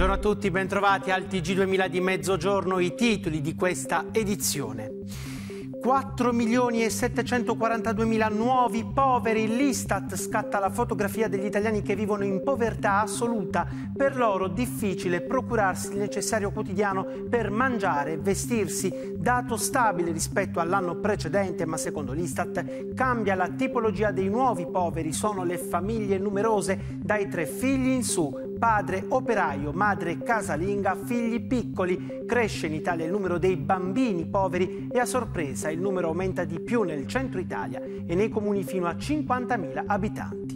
Buongiorno a tutti, bentrovati al TG2000 di mezzogiorno, i titoli di questa edizione. 4 milioni e 742 mila nuovi poveri. L'Istat scatta la fotografia degli italiani che vivono in povertà assoluta. Per loro difficile procurarsi il necessario quotidiano per mangiare e vestirsi. Dato stabile rispetto all'anno precedente, ma secondo l'Istat cambia la tipologia dei nuovi poveri. Sono le famiglie numerose dai tre figli in su Padre operaio, madre casalinga, figli piccoli. Cresce in Italia il numero dei bambini poveri e a sorpresa il numero aumenta di più nel centro Italia e nei comuni fino a 50.000 abitanti.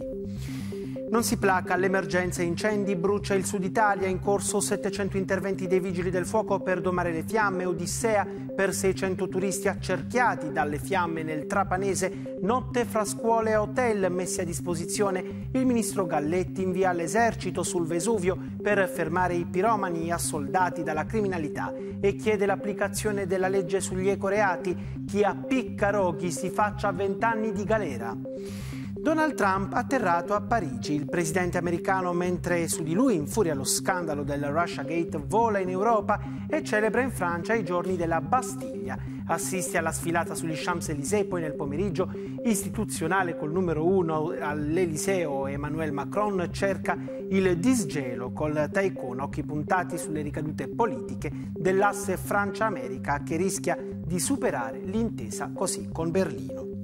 Non si placa l'emergenza incendi, brucia il sud Italia, in corso 700 interventi dei vigili del fuoco per domare le fiamme, Odissea per 600 turisti accerchiati dalle fiamme nel Trapanese, notte fra scuole e hotel messi a disposizione, il ministro Galletti invia l'esercito sul Vesuvio per fermare i piromani assoldati dalla criminalità e chiede l'applicazione della legge sugli ecoreati, chi appicca roghi si faccia 20 anni di galera. Donald Trump atterrato a Parigi. Il presidente americano, mentre su di lui infuria lo scandalo del Russiagate, vola in Europa e celebra in Francia i giorni della Bastiglia. Assiste alla sfilata sugli Champs-Élysées, poi nel pomeriggio istituzionale col numero uno all'Eliseo Emmanuel Macron cerca il disgelo col taekwondo, occhi puntati sulle ricadute politiche dell'asse Francia-America che rischia di superare l'intesa così con Berlino.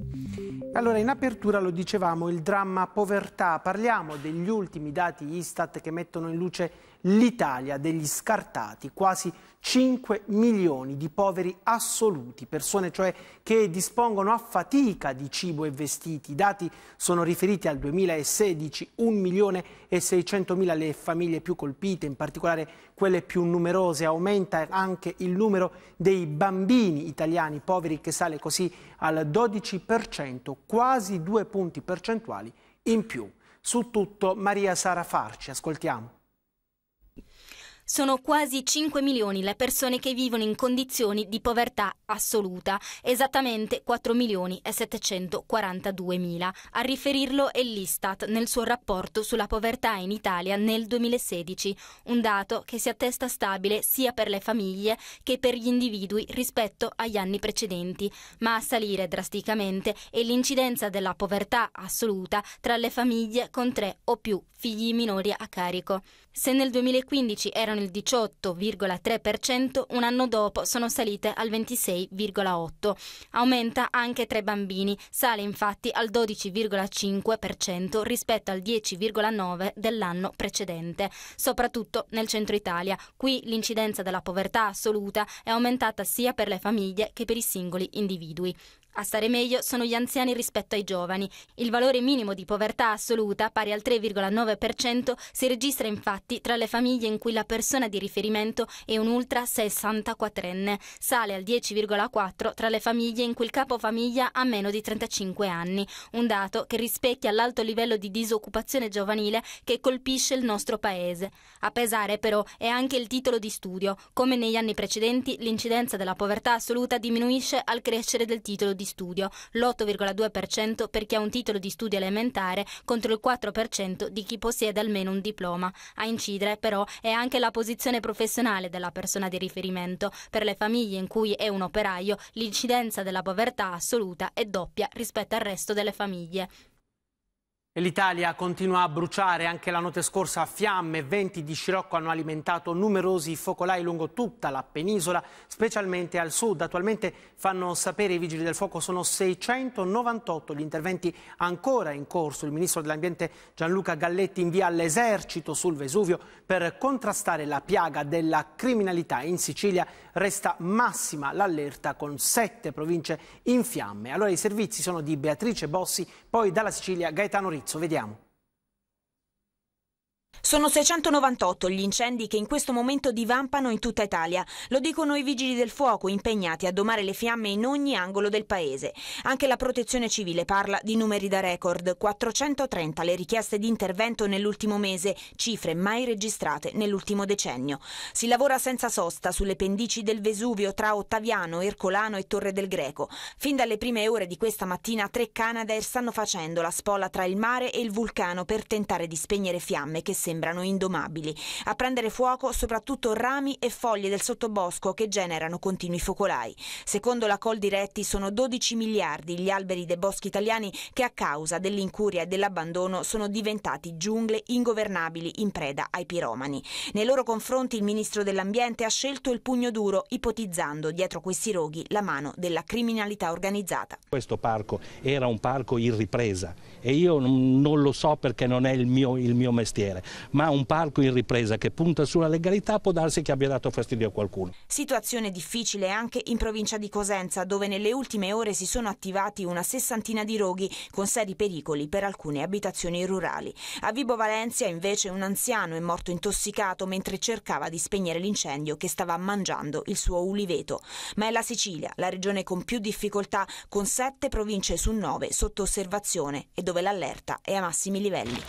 Allora, in apertura lo dicevamo, il dramma povertà. Parliamo degli ultimi dati Istat che mettono in luce l'Italia degli scartati, quasi 5 milioni di poveri assoluti, persone cioè che dispongono a fatica di cibo e vestiti. I dati sono riferiti al 2016, 1 milione e 600 mila le famiglie più colpite, in particolare quelle più numerose. Aumenta anche il numero dei bambini italiani poveri che sale così al 12%, quasi due punti percentuali in più. Su tutto Maria Sara Farci, ascoltiamo. Sono quasi 5 milioni le persone che vivono in condizioni di povertà assoluta, esattamente 4 milioni e 742 mila. A riferirlo è l'Istat nel suo rapporto sulla povertà in Italia nel 2016, un dato che si attesta stabile sia per le famiglie che per gli individui rispetto agli anni precedenti, ma a salire drasticamente è l'incidenza della povertà assoluta tra le famiglie con tre o più figli minori a carico. Se nel 2015 erano erano il 18,3%, un anno dopo sono salite al 26,8%. Aumenta anche tra i bambini, sale infatti al 12,5% rispetto al 10,9% dell'anno precedente, soprattutto nel centro Italia. Qui l'incidenza della povertà assoluta è aumentata sia per le famiglie che per i singoli individui. A stare meglio sono gli anziani rispetto ai giovani. Il valore minimo di povertà assoluta, pari al 3,9%, si registra infatti tra le famiglie in cui la persona di riferimento è un ultra 64enne, sale al 10,4% tra le famiglie in cui il capofamiglia ha meno di 35 anni, un dato che rispecchia l'alto livello di disoccupazione giovanile che colpisce il nostro paese. A pesare però è anche il titolo di studio, come negli anni precedenti l'incidenza della povertà assoluta diminuisce al crescere del titolo di di studio, l'8,2% per chi ha un titolo di studio elementare contro il 4% di chi possiede almeno un diploma. A incidere però è anche la posizione professionale della persona di riferimento. Per le famiglie in cui è un operaio, l'incidenza della povertà assoluta è doppia rispetto al resto delle famiglie. L'Italia continua a bruciare, anche la notte scorsa a fiamme, venti di scirocco hanno alimentato numerosi focolai lungo tutta la penisola, specialmente al sud. Attualmente fanno sapere i vigili del fuoco sono 698 gli interventi ancora in corso. Il ministro dell'ambiente Gianluca Galletti invia l'esercito sul Vesuvio per contrastare la piaga della criminalità. In Sicilia resta massima l'allerta con sette province in fiamme. Allora i servizi sono di Beatrice Bossi, poi dalla Sicilia Gaetano Ricci. Fabrizio, vediamo. Sono 698 gli incendi che in questo momento divampano in tutta Italia. Lo dicono i vigili del fuoco impegnati a domare le fiamme in ogni angolo del paese. Anche la protezione civile parla di numeri da record. 430 le richieste di intervento nell'ultimo mese, cifre mai registrate nell'ultimo decennio. Si lavora senza sosta sulle pendici del Vesuvio tra Ottaviano, Ercolano e Torre del Greco. Fin dalle prime ore di questa mattina tre Canadair stanno facendo la spola tra il mare e il vulcano per tentare di spegnere fiamme che sembrano sembrano indomabili. A prendere fuoco soprattutto rami e foglie del sottobosco che generano continui focolai. Secondo la Col Diretti sono 12 miliardi gli alberi dei boschi italiani che a causa dell'incuria e dell'abbandono sono diventati giungle ingovernabili in preda ai piromani. Nei loro confronti il ministro dell'Ambiente ha scelto il pugno duro ipotizzando dietro questi roghi la mano della criminalità organizzata. Questo parco era un parco in ripresa e io non lo so perché non è il mio, il mio mestiere, ma un parco in ripresa che punta sulla legalità può darsi che abbia dato fastidio a qualcuno. Situazione difficile anche in provincia di Cosenza, dove nelle ultime ore si sono attivati una sessantina di roghi con seri pericoli per alcune abitazioni rurali. A Vibo Valencia invece un anziano è morto intossicato mentre cercava di spegnere l'incendio che stava mangiando il suo uliveto. Ma è la Sicilia, la regione con più difficoltà, con sette province su nove sotto osservazione e dove l'allerta è a massimi livelli.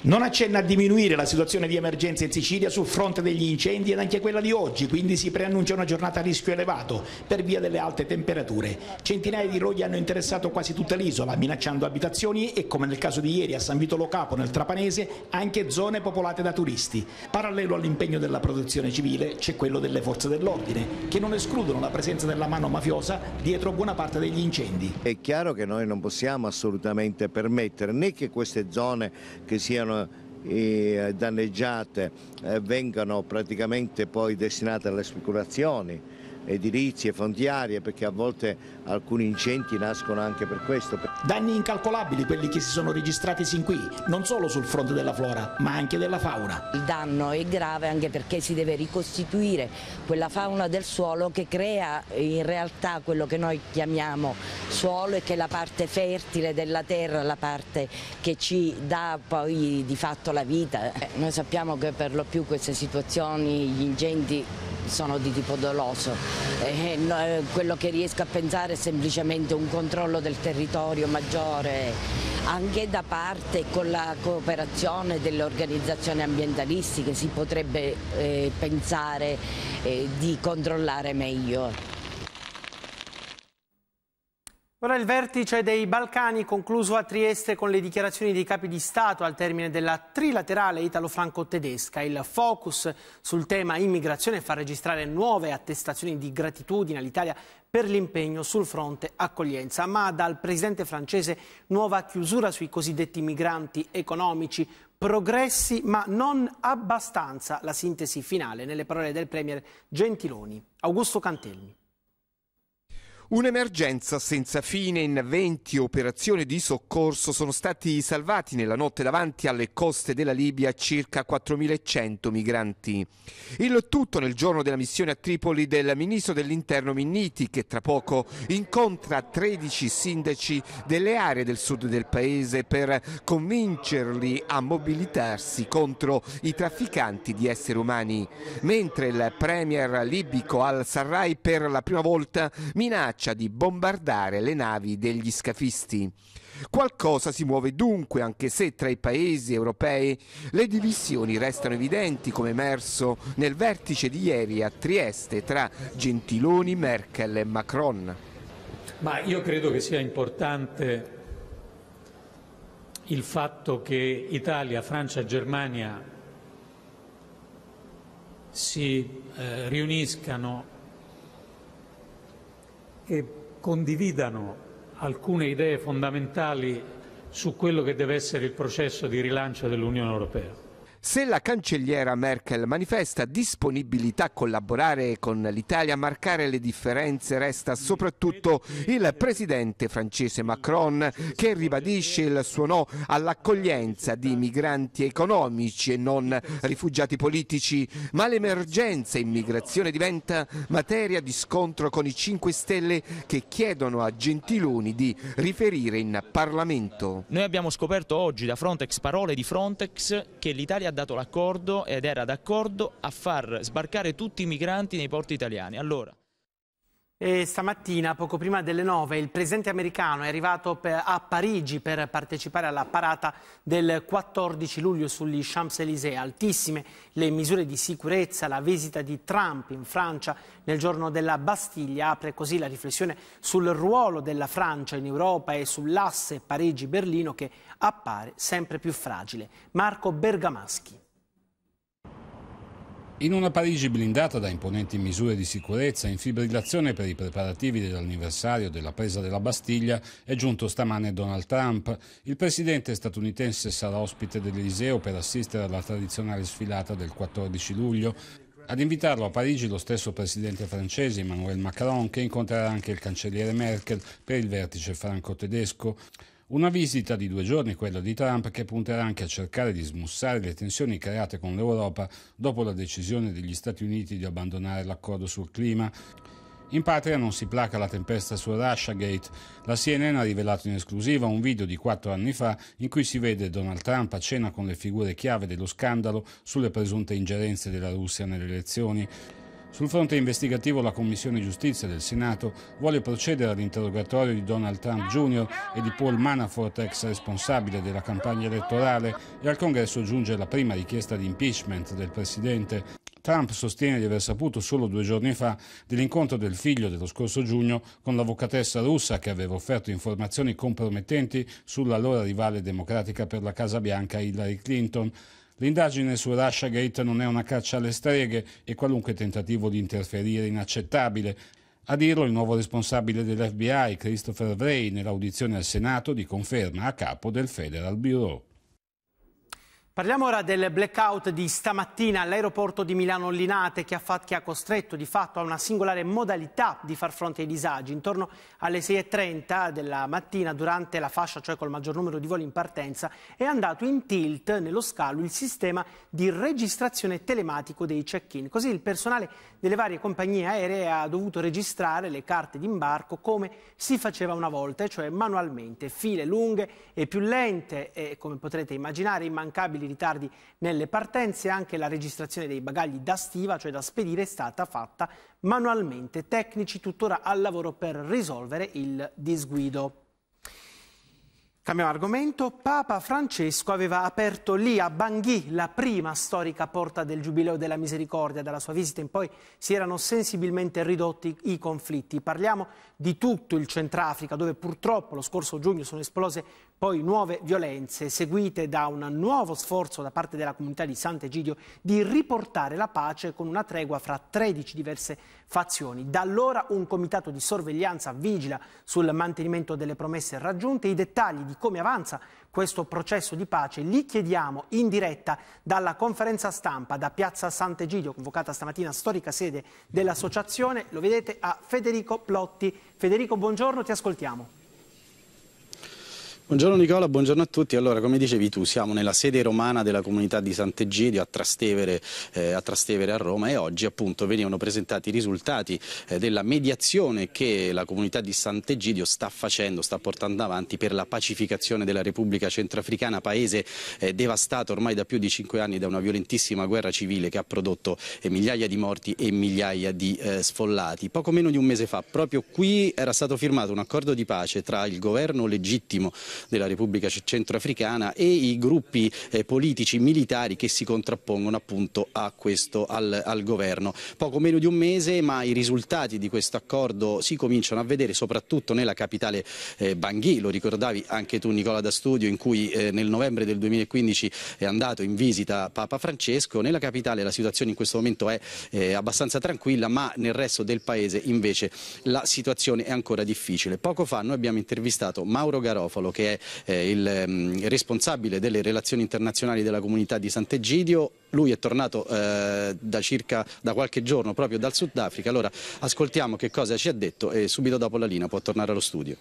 Non accenna a diminuire la situazione di emergenza in Sicilia sul fronte degli incendi ed anche quella di oggi, quindi si preannuncia una giornata a rischio elevato per via delle alte temperature. Centinaia di roghi hanno interessato quasi tutta l'isola, minacciando abitazioni e, come nel caso di ieri a San Vito Lo Capo nel Trapanese, anche zone popolate da turisti. Parallelo all'impegno della protezione civile c'è quello delle forze dell'ordine, che non escludono la presenza della mano mafiosa dietro buona parte degli incendi. È chiaro che noi non possiamo assolutamente permettere né che queste zone che siano vengano eh, danneggiate eh, vengano praticamente poi destinate alle speculazioni edilizie, fondiarie, perché a volte alcuni incendi nascono anche per questo. Danni incalcolabili quelli che si sono registrati sin qui, non solo sul fronte della flora, ma anche della fauna. Il danno è grave anche perché si deve ricostituire quella fauna del suolo che crea in realtà quello che noi chiamiamo suolo e che è la parte fertile della terra, la parte che ci dà poi di fatto la vita. Eh, noi sappiamo che per lo più queste situazioni, gli incendi sono di tipo doloso. Eh, eh, eh, quello che riesco a pensare è semplicemente un controllo del territorio maggiore anche da parte con la cooperazione delle organizzazioni ambientalistiche si potrebbe eh, pensare eh, di controllare meglio. Ora il vertice dei Balcani concluso a Trieste con le dichiarazioni dei capi di Stato al termine della trilaterale italo-franco-tedesca. Il focus sul tema immigrazione fa registrare nuove attestazioni di gratitudine all'Italia per l'impegno sul fronte accoglienza, ma dal presidente francese nuova chiusura sui cosiddetti migranti economici, progressi ma non abbastanza, la sintesi finale nelle parole del premier Gentiloni. Augusto Cantelmi. Un'emergenza senza fine in 20 operazioni di soccorso sono stati salvati nella notte davanti alle coste della Libia circa 4.100 migranti. Il tutto nel giorno della missione a Tripoli del ministro dell'interno Minniti che tra poco incontra 13 sindaci delle aree del sud del paese per convincerli a mobilitarsi contro i trafficanti di esseri umani. Mentre il premier libico al Sarraj per la prima volta minaccia minaccia di bombardare le navi degli scafisti. Qualcosa si muove dunque, anche se tra i paesi europei le divisioni restano evidenti, come emerso nel vertice di ieri a Trieste tra Gentiloni, Merkel e Macron. Ma io credo che sia importante il fatto che Italia, Francia e Germania si eh, riuniscano e condividano alcune idee fondamentali su quello che deve essere il processo di rilancio dell'Unione Europea. Se la cancelliera Merkel manifesta disponibilità a collaborare con l'Italia, a marcare le differenze resta soprattutto il presidente francese Macron che ribadisce il suo no all'accoglienza di migranti economici e non rifugiati politici, ma l'emergenza immigrazione diventa materia di scontro con i 5 Stelle che chiedono a Gentiloni di riferire in Parlamento. Noi abbiamo scoperto oggi da Frontex parole di Frontex che l'Italia ha dato l'accordo ed era d'accordo a far sbarcare tutti i migranti nei porti italiani. Allora, e stamattina, poco prima delle nove, il presidente americano è arrivato a Parigi per partecipare alla parata del 14 luglio sugli Champs-Élysées. Altissime le misure di sicurezza, la visita di Trump in Francia nel giorno della Bastiglia apre così la riflessione sul ruolo della Francia in Europa e sull'asse Parigi-Berlino che appare sempre più fragile. Marco Bergamaschi. In una Parigi blindata da imponenti misure di sicurezza in fibrillazione per i preparativi dell'anniversario della presa della Bastiglia è giunto stamane Donald Trump. Il presidente statunitense sarà ospite dell'Eliseo per assistere alla tradizionale sfilata del 14 luglio. Ad invitarlo a Parigi lo stesso presidente francese Emmanuel Macron che incontrerà anche il cancelliere Merkel per il vertice franco-tedesco. Una visita di due giorni, quella di Trump, che punterà anche a cercare di smussare le tensioni create con l'Europa dopo la decisione degli Stati Uniti di abbandonare l'accordo sul clima. In patria non si placa la tempesta su Russiagate. La CNN ha rivelato in esclusiva un video di quattro anni fa in cui si vede Donald Trump a cena con le figure chiave dello scandalo sulle presunte ingerenze della Russia nelle elezioni. Sul fronte investigativo la Commissione Giustizia del Senato vuole procedere all'interrogatorio di Donald Trump Jr. e di Paul Manafort, ex responsabile della campagna elettorale, e al Congresso giunge la prima richiesta di impeachment del Presidente. Trump sostiene di aver saputo solo due giorni fa dell'incontro del figlio dello scorso giugno con l'avvocatessa russa che aveva offerto informazioni compromettenti sull'allora rivale democratica per la Casa Bianca Hillary Clinton. L'indagine su Gate non è una caccia alle streghe e qualunque tentativo di interferire è inaccettabile. A dirlo il nuovo responsabile dell'FBI, Christopher Wray, nell'audizione al Senato di conferma a capo del Federal Bureau. Parliamo ora del blackout di stamattina all'aeroporto di Milano Linate che ha, fatto, che ha, costretto di fatto a una singolare modalità di far fronte ai disagi. Intorno alle 6.30 della mattina, durante la fascia, cioè col maggior numero di voli in partenza, è andato in tilt nello scalo il sistema di registrazione telematico dei check-in. Così il personale delle varie compagnie aeree ha dovuto registrare le carte d'imbarco come si faceva una volta, cioè manualmente, file lunghe e più lente e come potrete immaginare immancabili ritardi nelle partenze, anche la registrazione dei bagagli da stiva, cioè da spedire, è stata fatta manualmente. Tecnici tuttora al lavoro per risolvere il disguido. Cambiamo argomento. Papa Francesco aveva aperto lì a Bangui la prima storica porta del Giubileo della Misericordia. Dalla sua visita in poi si erano sensibilmente ridotti i conflitti. Parliamo di tutto il Centrafrica, dove purtroppo lo scorso giugno sono esplose poi nuove violenze seguite da un nuovo sforzo da parte della comunità di Sant'Egidio di riportare la pace con una tregua fra 13 diverse fazioni. Da allora un comitato di sorveglianza vigila sul mantenimento delle promesse raggiunte. I dettagli di come avanza questo processo di pace li chiediamo in diretta dalla conferenza stampa da Piazza Sant'Egidio, convocata stamattina storica sede dell'associazione. Lo vedete a Federico Plotti. Federico, buongiorno, ti ascoltiamo. Buongiorno Nicola, buongiorno a tutti. Allora, come dicevi tu, siamo nella sede romana della comunità di Sant'Egidio a Trastevere, eh, a Trastevere, a Roma e oggi appunto venivano presentati i risultati eh, della mediazione che la comunità di Sant'Egidio sta facendo, sta portando avanti per la pacificazione della Repubblica Centrafricana, paese eh, devastato ormai da più di cinque anni da una violentissima guerra civile che ha prodotto eh, migliaia di morti e migliaia di eh, sfollati. Poco meno di un mese fa, proprio qui era stato firmato un accordo di pace tra il governo legittimo della Repubblica Centroafricana e i gruppi eh, politici militari che si contrappongono appunto a questo, al, al governo. Poco meno di un mese ma i risultati di questo accordo si cominciano a vedere soprattutto nella capitale eh, Bangui, lo ricordavi anche tu Nicola da Studio in cui eh, nel novembre del 2015 è andato in visita Papa Francesco, nella capitale la situazione in questo momento è eh, abbastanza tranquilla ma nel resto del paese invece la situazione è ancora difficile. Poco fa noi abbiamo intervistato Mauro Garofalo che è è eh, il mh, mm, responsabile delle relazioni internazionali della comunità di Sant'Egidio. Lui è tornato eh, da circa da qualche giorno proprio dal Sudafrica. Allora ascoltiamo che cosa ci ha detto e subito dopo la linea può tornare allo studio.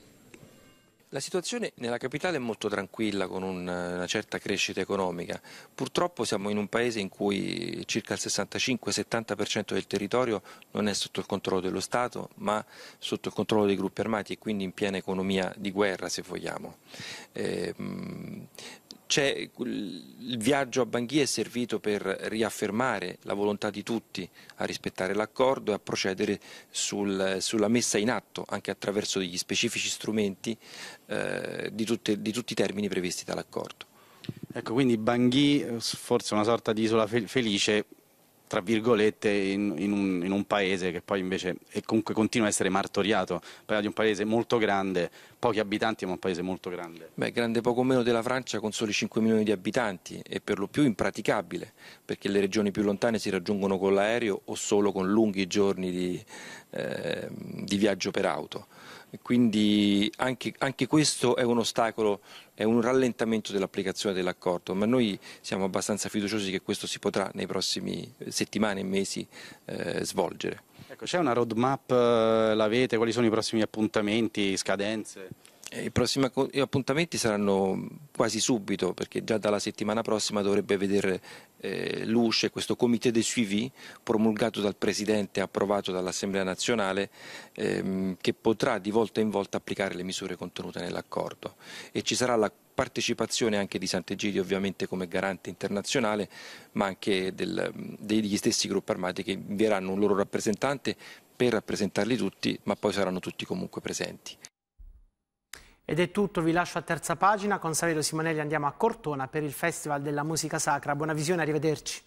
La situazione nella capitale è molto tranquilla con una certa crescita economica. Purtroppo siamo in un paese in cui circa il 65-70% del territorio non è sotto il controllo dello Stato, ma sotto il controllo dei gruppi armati e quindi in piena economia di guerra, se vogliamo. Eh, c'è, il viaggio a Bangui è servito per riaffermare la volontà di tutti a rispettare l'accordo e a procedere sul, sulla messa in atto anche attraverso degli specifici strumenti eh, di, tutte, di tutti i termini previsti dall'accordo. Ecco, quindi Bangui, forse una sorta di isola felice, tra virgolette, in, in, un, in, un, paese che poi invece e comunque continua a essere martoriato. Parliamo di un paese molto grande, pochi abitanti, ma un paese molto grande. Beh, grande poco meno della Francia con soli 5 milioni di abitanti e per lo più impraticabile, perché le regioni più lontane si raggiungono con l'aereo o solo con lunghi giorni di, eh, di viaggio per auto quindi anche, anche questo è un ostacolo, è un rallentamento dell'applicazione dell'accordo, ma noi siamo abbastanza fiduciosi che questo si potrà nei prossimi eh, settimane e mesi eh, svolgere. Ecco, c'è una roadmap, eh, l'avete? Quali sono i prossimi appuntamenti, scadenze? Eh, I prossimi appuntamenti saranno quasi subito, perché già dalla settimana prossima dovrebbe vedere eh, luce questo comité de suivi promulgato dal Presidente e approvato dall'Assemblea nazionale ehm, che potrà di volta in volta applicare le misure contenute nell'accordo e ci sarà la partecipazione anche di Sant'Egidio ovviamente come garante internazionale ma anche del, degli stessi gruppi armati che invieranno un loro rappresentante per rappresentarli tutti ma poi saranno tutti comunque presenti. Ed è tutto, vi lascio a terza pagina, con Saverio Simonelli andiamo a Cortona per il Festival della Musica Sacra. Buona visione, arrivederci.